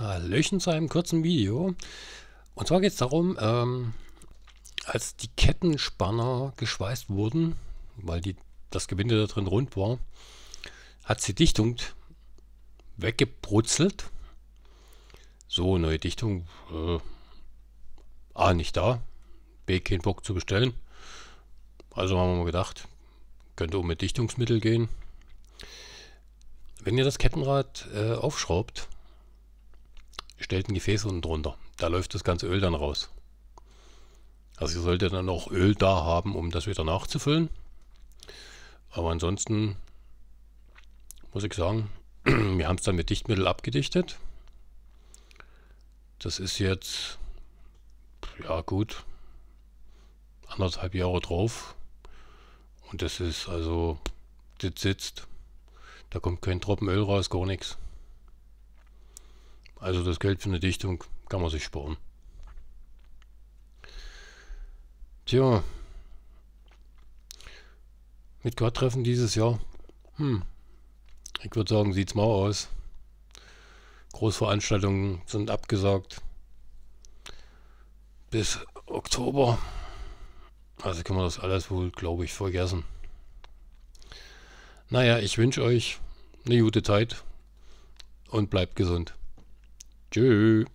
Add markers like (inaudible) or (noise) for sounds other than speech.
Hallöchen zu einem kurzen Video. Und zwar geht es darum, ähm, als die Kettenspanner geschweißt wurden, weil die, das Gewinde da drin rund war, hat sie Dichtung weggebrutzelt. So, neue Dichtung. Äh, A, nicht da. B, kein Bock zu bestellen. Also haben wir gedacht, könnte um mit Dichtungsmittel gehen. Wenn ihr das Kettenrad äh, aufschraubt, stellt ein Gefäß unten drunter. Da läuft das ganze Öl dann raus. Also ihr solltet dann auch Öl da haben, um das wieder nachzufüllen. Aber ansonsten muss ich sagen, (clears throat) wir haben es dann mit Dichtmittel abgedichtet. Das ist jetzt, ja gut, anderthalb Jahre drauf. Und das ist also, das sitzt. Da kommt kein Tropfen Öl raus, gar nichts. Also das Geld für eine Dichtung kann man sich sparen. Tja, mit Gott treffen dieses Jahr, hm, ich würde sagen, sieht's mal aus. Großveranstaltungen sind abgesagt bis Oktober. Also kann man das alles wohl, glaube ich, vergessen. Naja, ich wünsche euch eine gute Zeit und bleibt gesund. Tschüss.